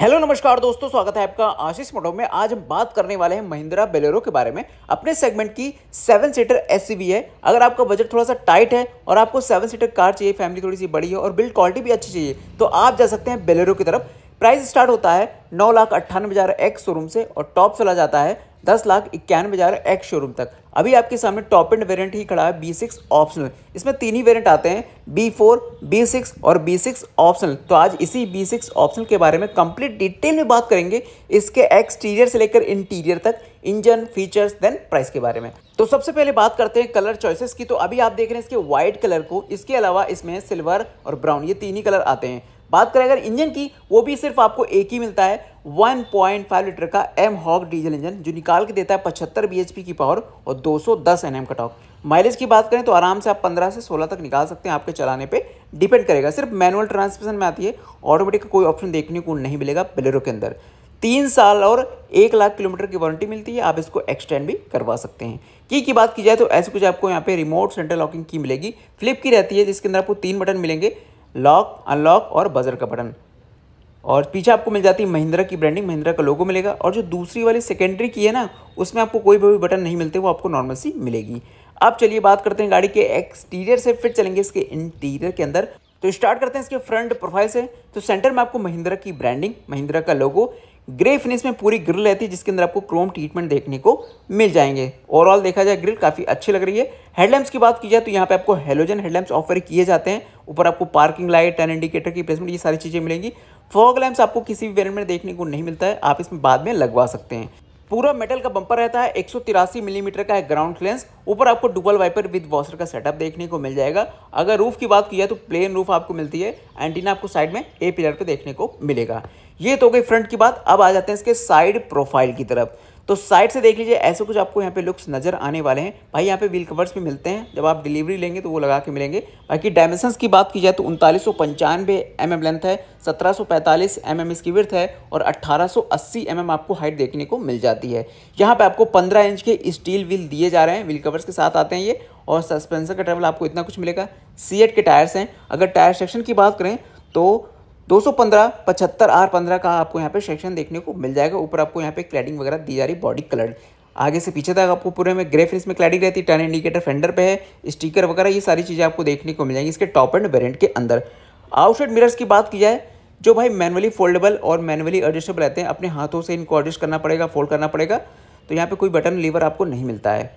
hello नमस्कार दोस्तों स्वागत है आपका आशीष मोटो में आज हम बात करने वाले हैं महिंद्रा बेलेरो के बारे में अपने सेगमेंट की सेवन सीटर एस है अगर आपका बजट थोड़ा सा टाइट है और आपको सेवन सीटर कार चाहिए फैमिली थोड़ी सी बड़ी है और बिल्ड क्वालिटी भी अच्छी चाहिए तो आप जा सकते हैं बेलेरो की तरफ प्राइस स्टार्ट होता है नौ लाख अट्ठानवे हज़ार एक्स शोरूम से और टॉप चला जाता है दस लाख इक्यानवे हज़ार एक्स शोरूम तक अभी आपके सामने टॉप एंड वेरिएंट ही खड़ा है बी सिक्स ऑप्शनल इसमें तीन ही वेरिएंट आते हैं बी फोर बी सिक्स और बी सिक्स ऑप्शनल तो आज इसी बी सिक्स ऑप्शनल के बारे में कंप्लीट डिटेल में बात करेंगे इसके एक्सटीरियर से लेकर इंटीरियर तक इंजन फीचर्स देन प्राइस के बारे में तो सबसे पहले बात करते हैं कलर चॉइसेस की तो अभी आप देख रहे हैं इसके व्हाइट कलर को इसके अलावा इसमें सिल्वर और ब्राउन ये तीन ही कलर आते हैं बात करें अगर इंजन की वो भी सिर्फ आपको एक ही मिलता है 1.5 लीटर का एम हॉक डीजल इंजन जो निकाल के देता है 75 bhp की पावर और 210 एनएम का टॉक माइलेज की बात करें तो आराम से आप 15 से 16 तक निकाल सकते हैं आपके चलाने पे डिपेंड करेगा सिर्फ मैनुअल ट्रांसमिशन में आती है ऑटोमेटिक का कोई ऑप्शन देखने को नहीं मिलेगा बलेरो के अंदर तीन साल और एक लाख किलोमीटर की वारंटी मिलती है आप इसको एक्सटेंड भी करवा सकते हैं की की बात की जाए तो ऐसे कुछ आपको यहाँ पे रिमोट सेंटर लॉकिंग की मिलेगी फ्लिप की रहती है जिसके अंदर आपको तीन बटन मिलेंगे लॉक अनलॉक और बजर का बटन और पीछे आपको मिल जाती है महिंद्रा की ब्रांडिंग महिंद्रा का लोगो मिलेगा और जो दूसरी वाली सेकेंडरी की है ना उसमें आपको कोई भी बटन नहीं मिलते वो आपको नॉर्मल सी मिलेगी अब चलिए बात करते हैं गाड़ी के एक्सटीरियर से फिट चलेंगे इसके इंटीरियर के अंदर तो स्टार्ट करते हैं इसके फ्रंट प्रोफाइल से तो सेंटर में आपको महिंद्रा की ब्रांडिंग महिंद्रा का लोगो ग्रे फिनिश में पूरी ग्रिल रहती है जिसके अंदर आपको क्रोम ट्रीटमेंट देखने को मिल जाएंगे ओवरऑल देखा जाए ग्रिल काफ़ी अच्छी लग रही है हेडलैम्प्स की बात की जाए तो यहाँ पे आपको हेलोजन हेडलैम्प्स ऑफर किए जाते हैं ऊपर आपको पार्किंग लाइट एंड इंडिकेटर की प्लेसमेंट ये सारी चीज़ें मिलेंगी फॉग लैम्प्स आपको किसी भी वेरियंट में देखने को नहीं मिलता है आप इसमें बाद में लगवा सकते हैं पूरा मेटल का बंपर रहता है एक मिलीमीटर mm का है ग्राउंड क्लेंस ऊपर आपको डुबल वाइपर विद वॉशर का सेटअप देखने को मिल जाएगा अगर रूफ की बात की जाए तो प्लेन रूफ आपको मिलती है एंटीना आपको साइड में ए पिलर पे देखने को मिलेगा ये तो गई फ्रंट की बात अब आ जाते हैं इसके साइड प्रोफाइल की तरफ तो साइड से देख लीजिए ऐसे कुछ आपको यहाँ पे लुक्स नज़र आने वाले हैं भाई यहाँ पे व्हील कवर्स भी मिलते हैं जब आप डिलीवरी लेंगे तो वो लगा के मिलेंगे बाकी डायमेंशंस की बात की जाए तो उनतालीस सौ पंचानवे एम एम लेंथ है सत्रह सौ पैंतालीस एम एम इसकी विर्थ है और अट्ठारह सौ अस्सी एम एम आपको हाइट देखने को मिल जाती है यहाँ पर आपको पंद्रह इंच के स्टील व्हील दिए जा रहे हैं व्हील कवर्स के साथ आते हैं ये और सस्पेंसर का ट्रेवल आपको इतना कुछ मिलेगा सी के टायर्स हैं अगर टायर सेक्शन की बात करें तो 215 पचहत्तर आर पंद्रह का आपको यहाँ पे सेक्शन देखने को मिल जाएगा ऊपर आपको यहाँ पे क्लैडिंग वगैरह दी जा रही बॉडी कलर आगे से पीछे तक आपको पूरे में ग्रे फिर में क्लैडिंग रहती है टर्न इंडिकेटर फेंडर पे है स्टीकर वगैरह ये सारी चीज़ें आपको देखने को मिल जाएंगी इसके टॉप एंड वेरियंट के अंदर आउटसाइड मिरर्स की बात की जाए जो भाई मैनुअली फोल्डेबल और मैनुअली एडजस्टेबल रहते हैं अपने हाथों से इनको एडजस्ट करना पड़ेगा फोल्ड करना पड़ेगा तो यहाँ पे कोई बटन लीवर आपको नहीं मिलता है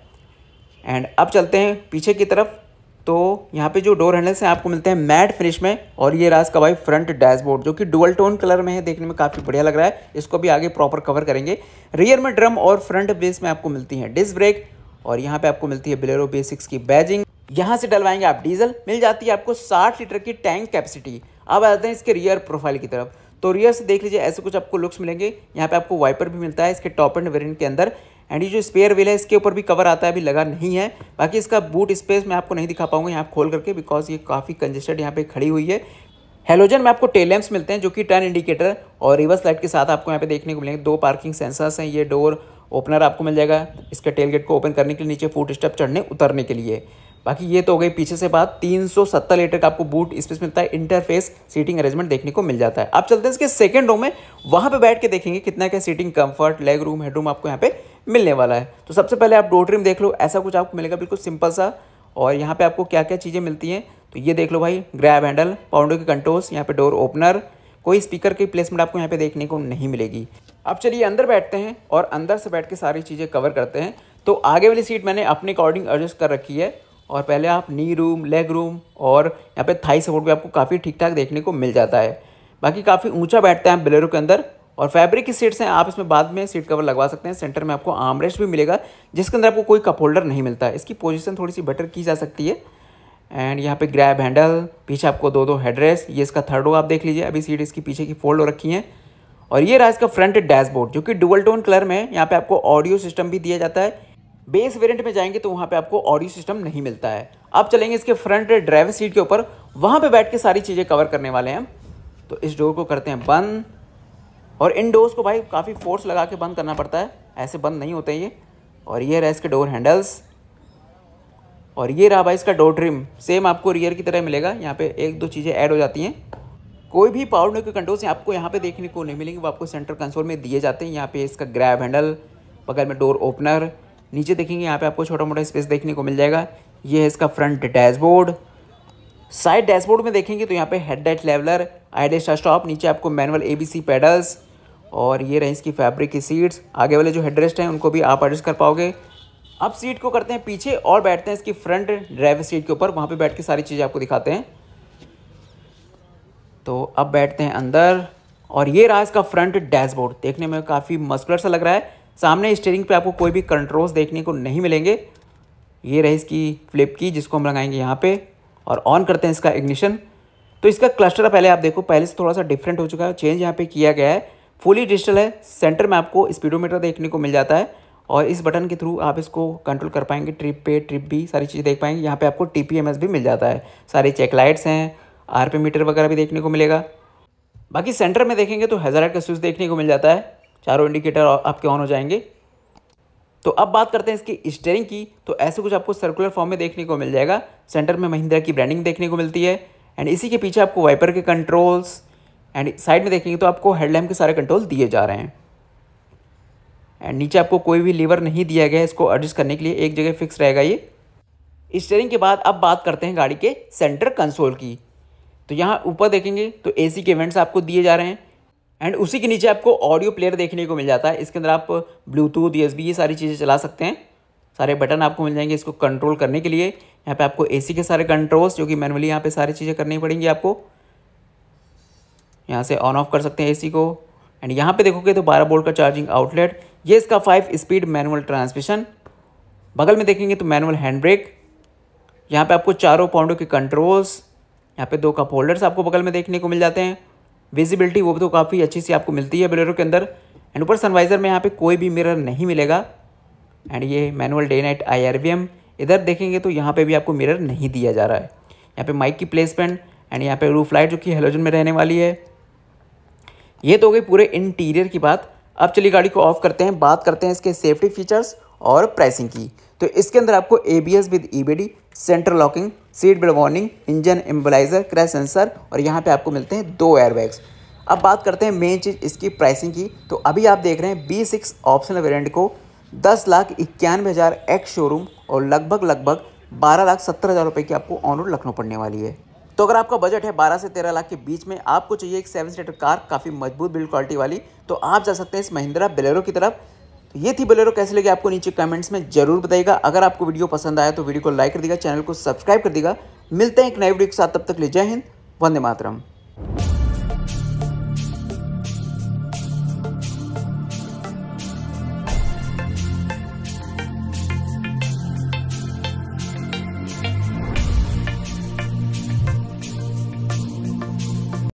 एंड अब चलते हैं पीछे की तरफ तो यहाँ पे जो डोर हैंडल्स हैं आपको मिलते हैं मैट फिनिश में और ये राज का भाई फ्रंट डैशबोर्ड जो कि डुअल टोन कलर में है देखने में काफ़ी बढ़िया लग रहा है इसको भी आगे प्रॉपर कवर करेंगे रियर में ड्रम और फ्रंट बेस में आपको मिलती है डिस्क ब्रेक और यहाँ पे आपको मिलती है बिलेरो बेसिक्स की बैजिंग यहाँ से डलवाएंगे आप डीजल मिल जाती है आपको साठ लीटर की टैंक कैपेसिटी अब आते हैं इसके रियर प्रोफाइल की तरफ तो रियर से देख लीजिए ऐसे कुछ आपको लुक्स मिलेंगे यहाँ पे आपको वाइपर भी मिलता है इसके टॉप एंड वेरियंट के अंदर एंड ये जो स्पेयर व्हील है इसके ऊपर भी कवर आता है अभी लगा नहीं है बाकी इसका बूट स्पेस मैं आपको नहीं दिखा पाऊंगा यहाँ खोल करके बिकॉज ये काफ़ी कंजेस्टेड यहाँ पे खड़ी हुई है हेलोजन में आपको टेल लैम्प्स मिलते हैं जो कि टर्न इंडिकेटर और रिवर्स लाइट के साथ आपको यहाँ पे देखने को मिलेंगे दो पार्किंग सेंसर्स हैं ये डोर ओपनर आपको मिल जाएगा इसके टेल गेट को ओपन करने के लिए नीचे फुट स्टेप चढ़ने उतरने के लिए बाकी ये तो हो गई पीछे से बात 370 लीटर का आपको बूट स्पेस मिलता है इंटरफेस सीटिंग अरेंजमेंट देखने को मिल जाता है आप चलते हैं इसके सेकेंड रो में वहाँ पे बैठ के देखेंगे कितना क्या seating comfort leg room head room आपको यहाँ पे मिलने वाला है तो सबसे पहले आप डोर ट्रिम देख लो ऐसा कुछ आपको मिलेगा बिल्कुल सिंपल सा और यहाँ पे आपको क्या क्या चीज़ें मिलती हैं तो ये देख लो भाई ग्रैब हैंडल पाउंडो के कंट्रोल्स यहाँ पे डोर ओपनर कोई स्पीकर की प्लेसमेंट आपको यहाँ पे देखने को नहीं मिलेगी अब चलिए अंदर बैठते हैं और अंदर से बैठ के सारी चीज़ें कवर करते हैं तो आगे वाली सीट मैंने अपने अकॉर्डिंग एडजस्ट कर रखी है और पहले आप नी रूम लेग रूम और यहाँ पर थाई सपोर्ट भी आपको काफ़ी ठीक ठाक देखने को मिल जाता है बाकी काफ़ी ऊंचा बैठते हैं आप बिलेरो के अंदर और फैब्रिक की सीट्स हैं आप इसमें बाद में सीट कवर लगवा सकते हैं सेंटर में आपको आमरेस्ट भी मिलेगा जिसके अंदर आपको कोई कप होल्डर नहीं मिलता है इसकी पोजीशन थोड़ी सी बेटर की जा सकती है एंड यहाँ पे ग्रैब हैंडल पीछे आपको दो दो हेडरेस्ट ये इसका थर्ड हो आप देख लीजिए अभी सीट इसकी पीछे की फोल्ड हो रखी है और ये रहा इसका फ्रंट डैशबोर्ड जो कि डुबल टोन कलर में है यहाँ पर आपको ऑडियो सिस्टम भी दिया जाता है बेस वेरियंट में जाएंगे तो वहाँ पर आपको ऑडियो सिस्टम नहीं मिलता है आप चलेंगे इसके फ्रंट ड्राइवर सीट के ऊपर वहाँ पर बैठ के सारी चीज़ें कवर करने वाले हैं तो इस डोर को करते हैं बंद और इन डोर्स को भाई काफ़ी फोर्स लगा के बंद करना पड़ता है ऐसे बंद नहीं होते ये और ये रहा इसके डोर हैंडल्स और ये रहा भाई इसका डोर ट्रिम सेम आपको रियर की तरह मिलेगा यहाँ पे एक दो चीज़ें ऐड हो जाती हैं कोई भी पावर विंडो के कंट्रोल्स आपको यहाँ पे देखने को नहीं मिलेंगे वो आपको सेंटर कंसोल में दिए जाते हैं यहाँ पे इसका ग्रैब हैंडल बगल में डोर ओपनर नीचे देखेंगे यहाँ पे आपको छोटा मोटा स्पेस देखने को मिल जाएगा ये है इसका फ्रंट डैशबोर्ड साइड डैशबोर्ड में देखेंगे तो यहाँ पे हेड डेट लेवलर आइडेस्ट स्टॉप नीचे आपको manual A B C pedals और ये रही इसकी फैब्रिक की सीट्स आगे वाले जो हेडरेस्ट हैं उनको भी आप एडजस्ट कर पाओगे अब सीट को करते हैं पीछे और बैठते हैं इसकी फ्रंट ड्राइवर सीट के ऊपर वहाँ पे बैठ के सारी चीज़ें आपको दिखाते हैं तो अब बैठते हैं अंदर और ये रहा इसका फ्रंट डैशबोर्ड देखने में काफ़ी मस्कुलर सा लग रहा है सामने स्टेयरिंग पे आपको कोई भी कंट्रोल्स देखने को नहीं मिलेंगे ये रही इसकी फ्लिप की जिसको हम लगाएंगे यहाँ पर और ऑन करते हैं इसका इग्निशन तो इसका क्लस्टर पहले आप देखो पहले से थोड़ा सा डिफरेंट हो चुका है चेंज यहाँ पे किया गया है फुली डिजिटल है सेंटर में आपको स्पीडोमीटर देखने को मिल जाता है और इस बटन के थ्रू आप इसको कंट्रोल कर पाएंगे ट्रिप पे ट्रिप भी सारी चीज़ देख पाएंगे यहाँ पे आपको टी भी मिल जाता है सारे चेक लाइट्स हैं आर मीटर वगैरह भी देखने को मिलेगा बाकी सेंटर में देखेंगे तो हज़ार का स्विच देखने को मिल जाता है चारों इंडिकेटर आपके ऑन हो जाएंगे तो अब बात करते हैं इसकी स्टेयरिंग की तो ऐसे कुछ आपको सर्कुलर फॉर्म में देखने को मिल जाएगा सेंटर में महिंद्रा की ब्रांडिंग देखने को मिलती है एंड इसी के पीछे आपको वाइपर के कंट्रोल्स एंड साइड में देखेंगे तो आपको हेडलैम्प के सारे कंट्रोल दिए जा रहे हैं एंड नीचे आपको कोई भी लीवर नहीं दिया गया है इसको एडजस्ट करने के लिए एक जगह फिक्स रहेगा ये स्टेयरिंग के बाद अब बात करते हैं गाड़ी के सेंटर कंसोल की तो यहाँ ऊपर देखेंगे तो एसी के इवेंट्स आपको दिए जा रहे हैं एंड उसी के नीचे आपको ऑडियो प्लेयर देखने को मिल जाता है इसके अंदर आप ब्लूटूथ यूएसबी ये सारी चीज़ें चला सकते हैं सारे बटन आपको मिल जाएंगे इसको कंट्रोल करने के लिए यहाँ पे आपको एसी के सारे कंट्रोल्स जो कि मैनुअली यहाँ पे सारी चीज़ें करनी पड़ेंगी आपको यहाँ से ऑन ऑफ कर सकते हैं एसी को एंड यहाँ पे देखोगे तो 12 बोल्ट का चार्जिंग आउटलेट ये इसका फाइव स्पीड मैनुअल ट्रांसमिशन बगल में देखेंगे तो मैनुअल हैंड ब्रेक यहाँ पे आपको चारों पॉइंटों के कंट्रोल्स यहाँ पे दो कप होल्डर्स आपको बगल में देखने को मिल जाते हैं विजिबिलिटी वो भी तो काफ़ी अच्छी सी आपको मिलती है बोलेरो के अंदर एंड ऊपर सनवाइज़र में यहाँ पे कोई भी मिरर नहीं मिलेगा एंड ये मैनुअल डे नाइट आई इधर देखेंगे तो यहाँ पे भी आपको मिरर नहीं दिया जा रहा है यहाँ पे माइक की प्लेसमेंट एंड यहाँ पे रूफ लाइट जो कि हेलोजन में रहने वाली है ये तो हो गई पूरे इंटीरियर की बात अब चलिए गाड़ी को ऑफ करते हैं बात करते हैं इसके सेफ्टी फीचर्स और प्राइसिंग की तो इसके अंदर आपको A B S with E B D centre locking seat belt warning engine immobiliser crash sensor और यहाँ पे आपको मिलते हैं दो एयरबैग्स अब बात करते हैं मेन चीज़ इसकी प्राइसिंग की तो अभी आप देख रहे हैं बी सिक्स ऑप्शनल वेरियंट को दस लाख इक्यानवे हज़ार एक्स शोरूम और लगभग लगभग बारह लाख सत्तर हज़ार रुपये की आपको ऑन रोड लखनऊ पड़ने वाली है तो अगर आपका बजट है 12 से 13 लाख के बीच में आपको चाहिए एक सेवन सीटर कार काफ़ी मजबूत बिल्ड क्वालिटी वाली तो आप जा सकते हैं इस महिंद्रा बेलेरो की तरफ तो ये थी बलेरो कैसे लगी आपको नीचे कमेंट्स में जरूर बताइएगा अगर आपको वीडियो पसंद आया तो वीडियो को लाइक कर देगा चैनल को सब्सक्राइब कर देगा मिलते हैं एक नए वीडियो के साथ तब तक ले जय हिंद वंदे मातरम